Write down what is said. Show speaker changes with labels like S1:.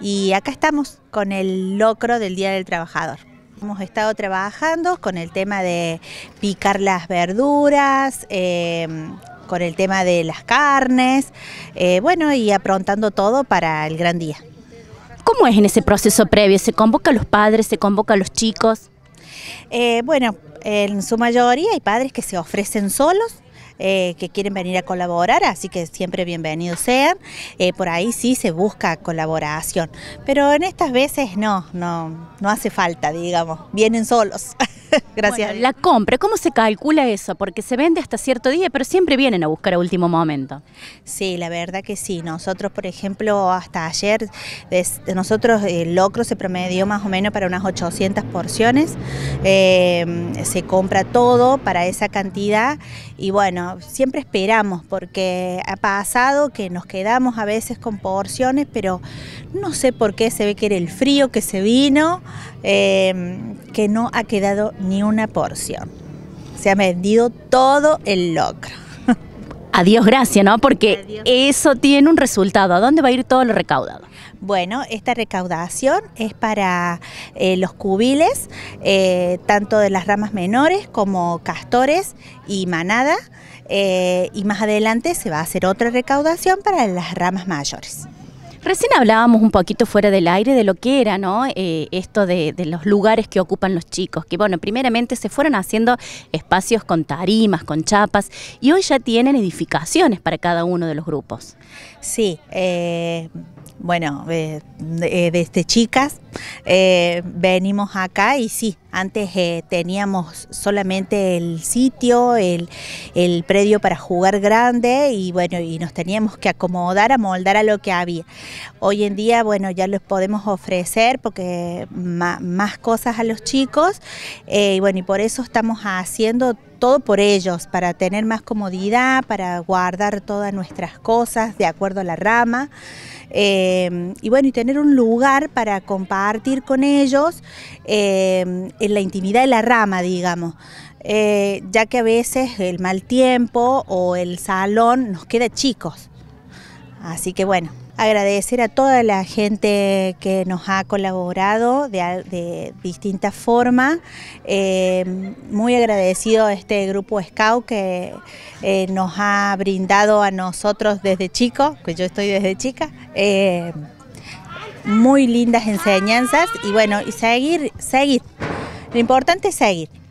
S1: Y acá estamos con el locro del Día del Trabajador. Hemos estado trabajando con el tema de picar las verduras, em, con el tema de las carnes, eh, bueno, y aprontando todo para el gran día. ¿Cómo es en ese proceso previo? ¿Se convoca a los padres, se convoca a los chicos? Eh, bueno, en su mayoría hay padres que se ofrecen solos eh, que quieren venir a colaborar, así que siempre bienvenidos sean. Eh, por ahí sí se busca colaboración, pero en estas veces no, no, no hace falta, digamos, vienen solos. Gracias. la compra, ¿cómo se calcula eso? Porque se vende hasta cierto día, pero siempre vienen a buscar a último momento. Sí, la verdad que sí. Nosotros, por ejemplo, hasta ayer, de nosotros eh, el locro se promedió más o menos para unas 800 porciones. Em, se compra todo para esa cantidad y bueno, siempre esperamos porque ha pasado que nos quedamos a veces con porciones, pero no sé por qué se ve que era el frío que se vino. Em, que no ha quedado ni una porción. Se ha vendido todo el locro.
S2: Adiós, gracias, ¿no? Porque eso tiene un resultado. ¿A dónde va a ir todo lo recaudado?
S1: Bueno, esta recaudación es para eh, los cubiles, eh, tanto de las ramas menores como castores y manada. Eh, y más adelante se va a hacer otra recaudación para las ramas mayores. Recién hablábamos un
S2: poquito fuera del aire de lo que era, ¿no? Eh, esto de, los lugares que ocupan los chicos, que bueno, primeramente se fueron haciendo espacios con tarimas, con chapas, y hoy ya tienen
S1: edificaciones para cada uno de los grupos. Sí, eh, bueno, de, eh, desde chicas eh, venimos acá y sí, antes eh, teníamos solamente el sitio, el, predio para jugar grande y bueno, y nos teníamos que acomodar, amoldar a lo que había. Hoy en día, bueno, ya les podemos ofrecer porque más, más cosas a los chicos y bueno, y por eso estamos haciendo todo por ellos, para tener más comodidad, para guardar todas nuestras cosas de acuerdo a la rama. Eh, y bueno, y tener un lugar para compartir con ellos eh, en la intimidad de la rama, digamos. Eh, ya que a veces el mal tiempo o el salón nos queda chicos. Así que bueno, agradecer a toda la gente que nos ha colaborado de, de distintas formas. Eh, muy agradecido a este grupo Scout que eh, nos ha brindado a nosotros desde chicos, que yo estoy desde chica. Eh, muy lindas enseñanzas y bueno, y seguir, seguir. Lo importante es seguir.